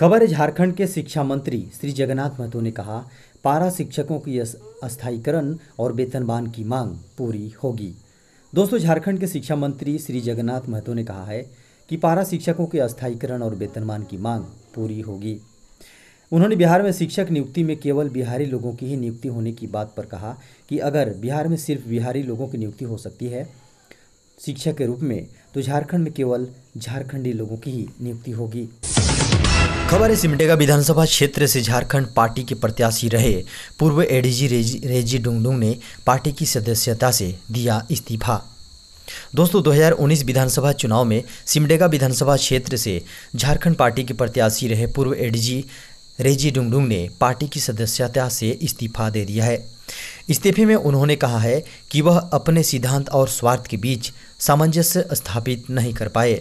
खबर है झारखंड के शिक्षा मंत्री श्री जगन्नाथ महतो ने कहा पारा शिक्षकों की अस्थायीकरण और वेतनबान की मांग पूरी होगी दोस्तों झारखंड के शिक्षा मंत्री श्री जगन्नाथ महतो ने कहा है कि पारा शिक्षकों के अस्थायीकरण और वेतनमान की मांग पूरी होगी उन्होंने बिहार में शिक्षक नियुक्ति में केवल बिहारी लोगों की ही नियुक्ति होने की बात पर कहा कि अगर बिहार में सिर्फ बिहारी लोगों की नियुक्ति हो सकती है शिक्षक के रूप में तो झारखंड में केवल झारखंडी लोगों की ही नियुक्ति होगी खबर है सिमडेगा विधानसभा क्षेत्र से झारखंड पार्टी के प्रत्याशी रहे पूर्व एडीजी रेजी रेजी डुंगडुंग ने पार्टी की सदस्यता से दिया इस्तीफा दोस्तों 2019 विधानसभा चुनाव में सिमडेगा विधानसभा क्षेत्र से झारखंड पार्टी के प्रत्याशी रहे पूर्व एडीजी रेजी डुंगडुंग ने पार्टी की सदस्यता से इस्तीफा दे दिया है इस्तीफे में उन्होंने कहा है कि वह अपने सिद्धांत और स्वार्थ के बीच सामंजस्य स्थापित नहीं कर पाए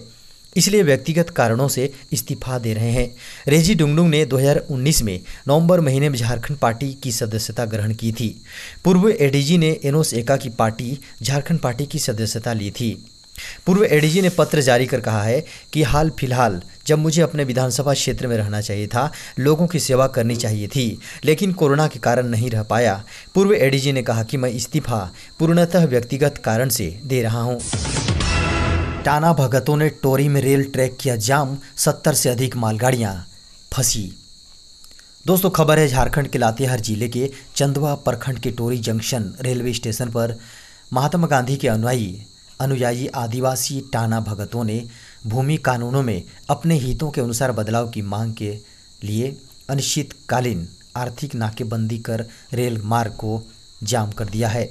इसलिए व्यक्तिगत कारणों से इस्तीफा दे रहे हैं रेजी डुंगडुंग ने 2019 में नवंबर महीने में झारखंड पार्टी की सदस्यता ग्रहण की थी पूर्व एडीजी ने एनोस एका की पार्टी झारखंड पार्टी की सदस्यता ली थी पूर्व एडीजी ने पत्र जारी कर कहा है कि हाल फिलहाल जब मुझे अपने विधानसभा क्षेत्र में रहना चाहिए था लोगों की सेवा करनी चाहिए थी लेकिन कोरोना के कारण नहीं रह पाया पूर्व एडीजी ने कहा कि मैं इस्तीफा पूर्णतः व्यक्तिगत कारण से दे रहा हूँ टाना भगतों ने टोरी में रेल ट्रैक किया जाम सत्तर से अधिक मालगाड़ियां फंसी दोस्तों खबर है झारखंड के लातेहार जिले के चंदवा प्रखंड के टोरी जंक्शन रेलवे स्टेशन पर महात्मा गांधी के अनुयायी अनुयायी आदिवासी टाना भगतों ने भूमि कानूनों में अपने हितों के अनुसार बदलाव की मांग के लिए अनिश्चितकालीन आर्थिक नाकेबंदी कर रेल मार्ग को जाम कर दिया है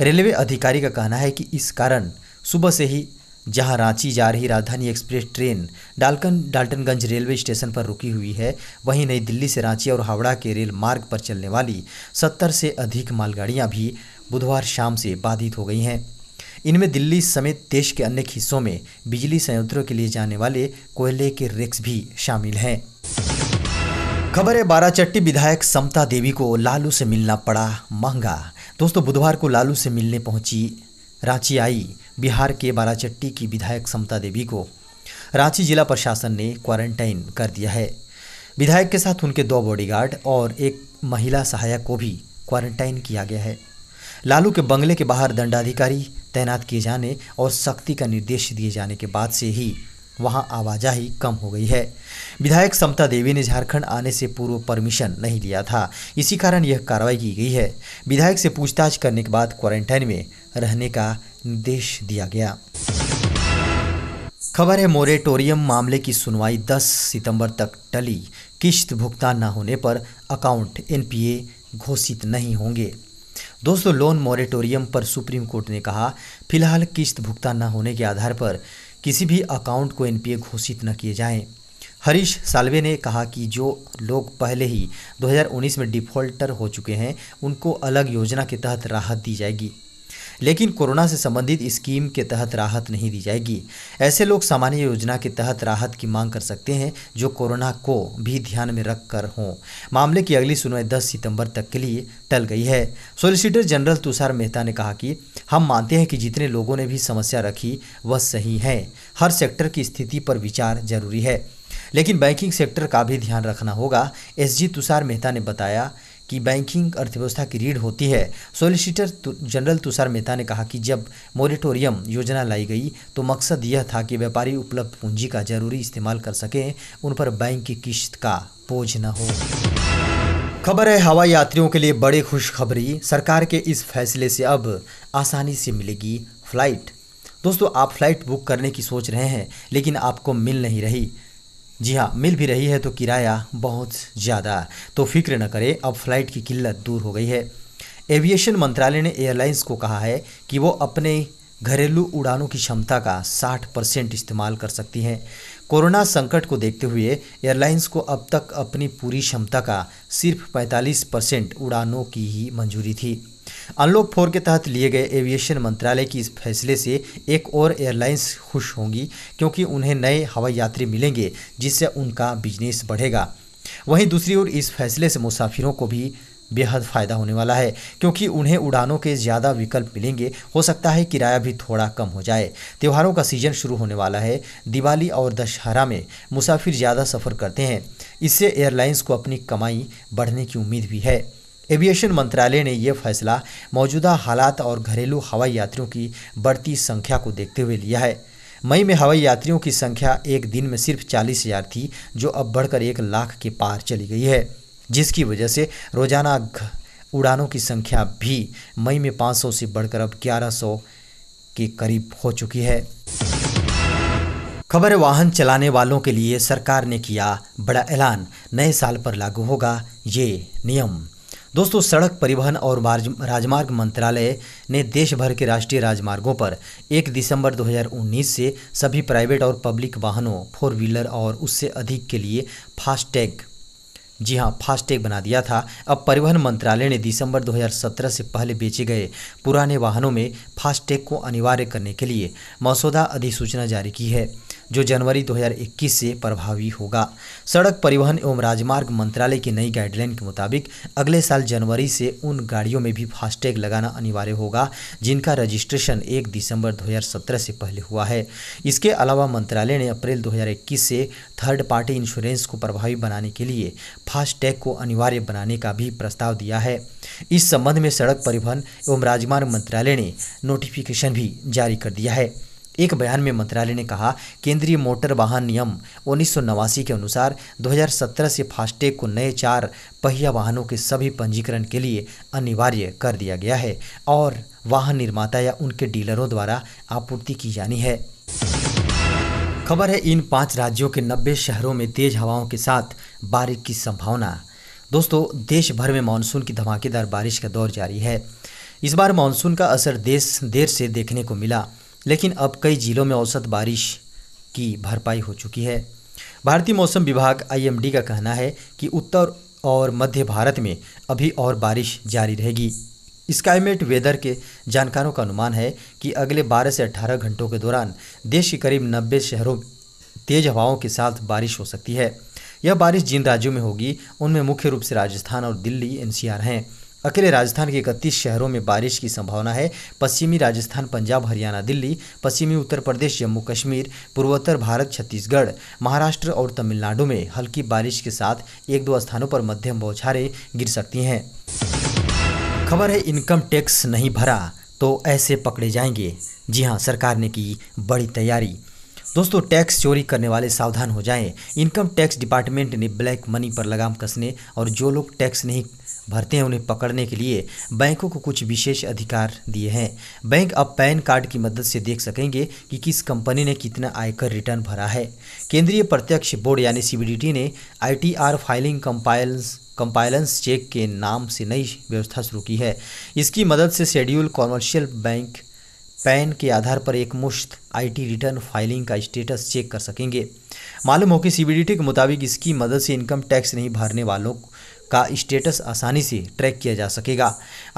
रेलवे अधिकारी का कहना है कि इस कारण सुबह से ही जहां रांची जा रही राजधानी एक्सप्रेस ट्रेन डालकन डाल्टनगंज रेलवे स्टेशन पर रुकी हुई है वहीं नई दिल्ली से रांची और हावड़ा के रेल मार्ग पर चलने वाली सत्तर से अधिक मालगाड़ियां भी बुधवार शाम से बाधित हो गई हैं इनमें दिल्ली समेत देश के अन्य हिस्सों में बिजली संयंत्रों के लिए जाने वाले कोयले के रेक्स भी शामिल हैं खबर है बाराचट्टी विधायक समता देवी को लालू से मिलना पड़ा महंगा दोस्तों बुधवार को लालू से मिलने पहुंची रांची आई बिहार के बाराचट्टी की विधायक समता देवी को रांची जिला प्रशासन ने क्वारंटाइन कर दिया है विधायक के साथ उनके दो बॉडीगार्ड और एक महिला सहायक को भी क्वारंटाइन किया गया है लालू के बंगले के बाहर दंडाधिकारी तैनात किए जाने और सख्ती का निर्देश दिए जाने के बाद से ही वहां आवाजाही कम हो गई है विधायक समता देवी ने झारखंड आने से पूर्व परमिशन नहीं लिया था इसी कारण यह कार्रवाई की गई है विधायक से पूछताछ करने के बाद क्वारंटाइन में रहने का निर्देश दिया गया खबर है मोरेटोरियम मामले की सुनवाई 10 सितंबर तक टली किश्त भुगतान न होने पर अकाउंट एनपीए घोषित नहीं होंगे दोस्तों लोन मोरेटोरियम पर सुप्रीम कोर्ट ने कहा फिलहाल किश्त भुगतान न होने के आधार पर किसी भी अकाउंट को एनपीए घोषित न किए जाएं हरीश साल्वे ने कहा कि जो लोग पहले ही 2019 में डिफ़ॉल्टर हो चुके हैं उनको अलग योजना के तहत राहत दी जाएगी लेकिन कोरोना से संबंधित स्कीम के तहत राहत नहीं दी जाएगी ऐसे लोग सामान्य योजना के तहत राहत की मांग कर सकते हैं जो कोरोना को भी ध्यान में रख कर हों मामले की अगली सुनवाई दस सितम्बर तक के लिए टल गई है सोलिसिटर जनरल तुषार मेहता ने कहा कि हम मानते हैं कि जितने लोगों ने भी समस्या रखी वह सही है हर सेक्टर की स्थिति पर विचार जरूरी है लेकिन बैंकिंग सेक्टर का भी ध्यान रखना होगा एसजी तुषार मेहता ने बताया कि बैंकिंग अर्थव्यवस्था की रीढ़ होती है सोलिसिटर जनरल तुषार मेहता ने कहा कि जब मोरिटोरियम योजना लाई गई तो मकसद यह था कि व्यापारी उपलब्ध पूंजी का जरूरी इस्तेमाल कर सकें उन पर बैंक की किश्त का बोझ न हो खबर है हवाई यात्रियों के लिए बड़ी खुशखबरी सरकार के इस फैसले से अब आसानी से मिलेगी फ्लाइट दोस्तों आप फ्लाइट बुक करने की सोच रहे हैं लेकिन आपको मिल नहीं रही जी हाँ मिल भी रही है तो किराया बहुत ज़्यादा तो फिक्र न करें अब फ्लाइट की किल्लत दूर हो गई है एविएशन मंत्रालय ने एयरलाइंस को कहा है कि वो अपने घरेलू उड़ानों की क्षमता का 60 परसेंट इस्तेमाल कर सकती हैं कोरोना संकट को देखते हुए एयरलाइंस को अब तक अपनी पूरी क्षमता का सिर्फ 45 परसेंट उड़ानों की ही मंजूरी थी अनलॉक फोर के तहत लिए गए एविएशन मंत्रालय की इस फैसले से एक और एयरलाइंस खुश होंगी क्योंकि उन्हें नए हवाई यात्री मिलेंगे जिससे उनका बिजनेस बढ़ेगा वहीं दूसरी ओर इस फैसले से मुसाफिरों को भी बेहद फ़ायदा होने वाला है क्योंकि उन्हें उड़ानों के ज़्यादा विकल्प मिलेंगे हो सकता है किराया भी थोड़ा कम हो जाए त्योहारों का सीजन शुरू होने वाला है दिवाली और दशहरा में मुसाफिर ज़्यादा सफ़र करते हैं इससे एयरलाइंस को अपनी कमाई बढ़ने की उम्मीद भी है एविएशन मंत्रालय ने यह फैसला मौजूदा हालात और घरेलू हवाई यात्रियों की बढ़ती संख्या को देखते हुए लिया है मई में हवाई यात्रियों की संख्या एक दिन में सिर्फ चालीस हज़ार थी जो अब बढ़कर एक लाख के पार चली गई है जिसकी वजह से रोजाना उड़ानों की संख्या भी मई में 500 से बढ़कर अब 1100 के करीब हो चुकी है खबर वाहन चलाने वालों के लिए सरकार ने किया बड़ा ऐलान नए साल पर लागू होगा ये नियम दोस्तों सड़क परिवहन और राजमार्ग मंत्रालय ने देश भर के राष्ट्रीय राजमार्गों पर 1 दिसंबर 2019 से सभी प्राइवेट और पब्लिक वाहनों फोर व्हीलर और उससे अधिक के लिए फास्टैग जी हाँ फास्टैग बना दिया था अब परिवहन मंत्रालय ने दिसंबर 2017 से पहले बेचे गए पुराने वाहनों में फास्टैग को अनिवार्य करने के लिए मसौदा अधिसूचना जारी की है जो जनवरी 2021 से प्रभावी होगा सड़क परिवहन एवं राजमार्ग मंत्रालय की नई गाइडलाइन के मुताबिक अगले साल जनवरी से उन गाड़ियों में भी फास्टैग लगाना अनिवार्य होगा जिनका रजिस्ट्रेशन 1 दिसंबर 2017 से पहले हुआ है इसके अलावा मंत्रालय ने अप्रैल 2021 से थर्ड पार्टी इंश्योरेंस को प्रभावी बनाने के लिए फास्टैग को अनिवार्य बनाने का भी प्रस्ताव दिया है इस संबंध में सड़क परिवहन एवं राजमार्ग मंत्रालय ने नोटिफिकेशन भी जारी कर दिया है एक बयान में मंत्रालय ने कहा केंद्रीय मोटर वाहन नियम उन्नीस के अनुसार 2017 से फास्टैग को नए चार पहिया वाहनों के सभी पंजीकरण के लिए अनिवार्य कर दिया गया है और वाहन निर्माता या उनके डीलरों द्वारा आपूर्ति की जानी है खबर है इन पांच राज्यों के 90 शहरों में तेज हवाओं के साथ बारिश की संभावना दोस्तों देश भर में मानसून की धमाकेदार बारिश का दौर जारी है इस बार मानसून का असर देश देर से देखने को मिला लेकिन अब कई जिलों में औसत बारिश की भरपाई हो चुकी है भारतीय मौसम विभाग आईएमडी का कहना है कि उत्तर और मध्य भारत में अभी और बारिश जारी रहेगी स्काईमेट वेदर के जानकारों का अनुमान है कि अगले 12 से 18 घंटों के दौरान देश के करीब 90 शहरों में तेज हवाओं के साथ बारिश हो सकती है यह बारिश जिन राज्यों में होगी उनमें मुख्य रूप से राजस्थान और दिल्ली एनसीआर हैं अकेले राजस्थान के इकतीस शहरों में बारिश की संभावना है पश्चिमी राजस्थान पंजाब हरियाणा दिल्ली पश्चिमी उत्तर प्रदेश जम्मू कश्मीर पूर्वोत्तर भारत छत्तीसगढ़ महाराष्ट्र और तमिलनाडु में हल्की बारिश के साथ एक दो स्थानों पर मध्यम बौछारें गिर सकती हैं खबर है इनकम टैक्स नहीं भरा तो ऐसे पकड़े जाएंगे जी हाँ सरकार ने की बड़ी तैयारी दोस्तों टैक्स चोरी करने वाले सावधान हो जाएं इनकम टैक्स डिपार्टमेंट ने ब्लैक मनी पर लगाम कसने और जो लोग टैक्स नहीं भरते हैं उन्हें पकड़ने के लिए बैंकों को कुछ विशेष अधिकार दिए हैं बैंक अब पैन कार्ड की मदद से देख सकेंगे कि किस कंपनी ने कितना आयकर रिटर्न भरा है केंद्रीय प्रत्यक्ष बोर्ड यानी सी ने I filing compiles compliance check के नाम से नई व्यवस्था शुरू की है इसकी मदद से शेड्यूल कॉमर्शियल बैंक पैन के आधार पर एक मुश्त आईटी रिटर्न फाइलिंग का स्टेटस चेक कर सकेंगे मालूम हो कि सीबीडीटी के मुताबिक इसकी मदद से इनकम टैक्स नहीं भरने वालों का स्टेटस आसानी से ट्रैक किया जा सकेगा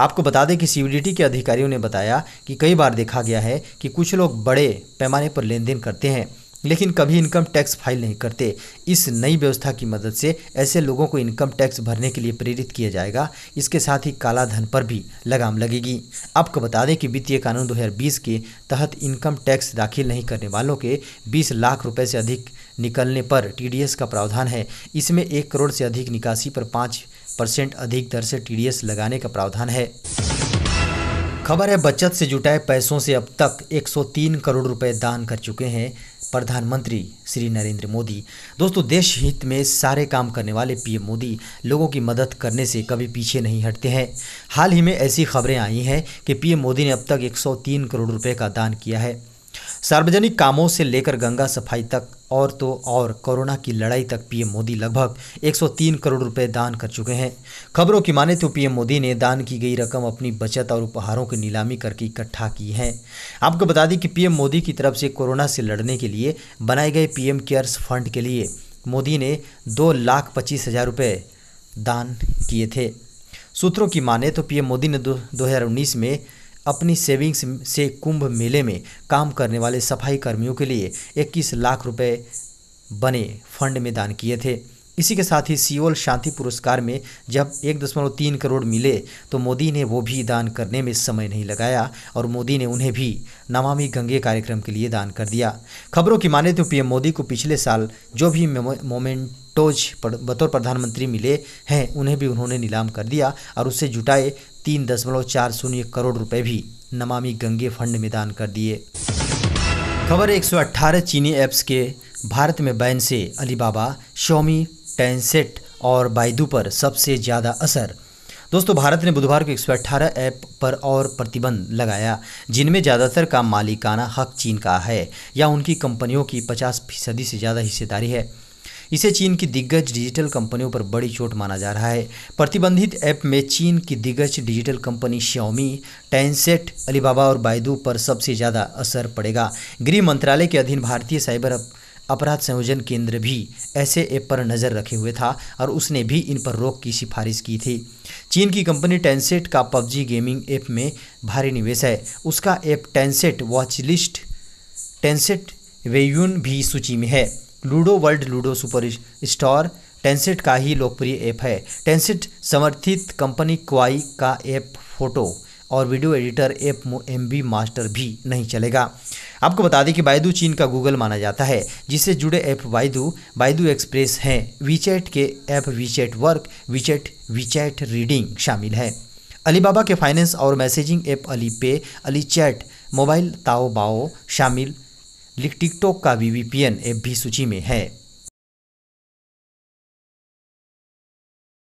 आपको बता दें कि सी के अधिकारियों ने बताया कि कई बार देखा गया है कि कुछ लोग बड़े पैमाने पर लेन देन करते हैं लेकिन कभी इनकम टैक्स फाइल नहीं करते इस नई व्यवस्था की मदद से ऐसे लोगों को इनकम टैक्स भरने के लिए प्रेरित किया जाएगा इसके साथ ही काला धन पर भी लगाम लगेगी आपको बता दें कि वित्तीय कानून 2020 के तहत इनकम टैक्स दाखिल नहीं करने वालों के 20 लाख रुपए से अधिक निकलने पर टीडीएस का प्रावधान है इसमें एक करोड़ से अधिक निकासी पर पाँच परसेंट अधिक दर से टीडीएस लगाने का प्रावधान है खबर है बचत से जुटाए पैसों से अब तक 103 करोड़ रुपए दान कर चुके हैं प्रधानमंत्री श्री नरेंद्र मोदी दोस्तों देश हित में सारे काम करने वाले पीएम मोदी लोगों की मदद करने से कभी पीछे नहीं हटते हैं हाल ही में ऐसी खबरें आई हैं कि पीएम मोदी ने अब तक 103 करोड़ रुपए का दान किया है सार्वजनिक कामों से लेकर गंगा सफाई तक और तो और कोरोना की लड़ाई तक पीएम मोदी लगभग 103 करोड़ रुपए दान कर चुके हैं खबरों की माने तो पीएम मोदी ने दान की गई रकम अपनी बचत और उपहारों की नीलामी करके इकट्ठा की है आपको बता दें कि पीएम मोदी की तरफ से कोरोना से लड़ने के लिए बनाए गए पीएम केयर्स फंड के लिए मोदी ने दो लाख पच्चीस हज़ार रुपये दान किए थे सूत्रों की माने तो पीएम मोदी ने दो 2019 में अपनी सेविंग्स से कुंभ मेले में काम करने वाले सफाई कर्मियों के लिए 21 लाख रुपए बने फंड में दान किए थे इसी के साथ ही सियोल शांति पुरस्कार में जब एक दशमलव तीन करोड़ मिले तो मोदी ने वो भी दान करने में समय नहीं लगाया और मोदी ने उन्हें भी नमामि गंगे कार्यक्रम के लिए दान कर दिया खबरों की माने तो पीएम मोदी को पिछले साल जो भी मोमेंटोज बतौर प्रधानमंत्री मिले हैं उन्हें भी उन्होंने नीलाम कर दिया और उससे जुटाए तीन दशमलव चार शून्य करोड़ रुपए भी नमामि गंगे फंड में दान कर दिए खबर 118 चीनी ऐप्स के भारत में बैन से अलीबाबा शोमी टेंसेट और बाइदू पर सबसे ज़्यादा असर दोस्तों भारत ने बुधवार को 118 ऐप पर और प्रतिबंध लगाया जिनमें ज़्यादातर का मालिकाना हक चीन का है या उनकी कंपनियों की 50 फीसदी से ज़्यादा हिस्सेदारी है इसे चीन की दिग्गज डिजिटल कंपनियों पर बड़ी चोट माना जा रहा है प्रतिबंधित ऐप में चीन की दिग्गज digital company Xiaomi Tencent Alibaba और बायदू पर सबसे ज़्यादा असर पड़ेगा गृह मंत्रालय के अधीन भारतीय साइबर अपराध संयोजन केंद्र भी ऐसे ऐप पर नज़र रखे हुए था और उसने भी इन पर रोक की सिफारिश की थी चीन की कंपनी टेंसेट का पबजी गेमिंग ऐप में भारी निवेश है उसका app Tencent watchlist Tencent WeYun भी सूची में है Ludo World Ludo super store Tencent का ही लोकप्रिय ऐप है टेंसेट समर्थित कंपनी क्वाई का ऐप फोटो और video editor app M B master भी नहीं चलेगा आपको बता दें कि बायदू चीन का गूगल माना जाता है जिससे जुड़े ऐप बायदू बायदू एक्सप्रेस हैं वीचैट के app WeChat work WeChat WeChat reading शामिल है अलीबाबा के फाइनेंस और मैसेजिंग ऐप अली पे अली चैट मोबाइल ताओ बाओ शामिल टिकटॉक का VVPN V P N app भी सूची में है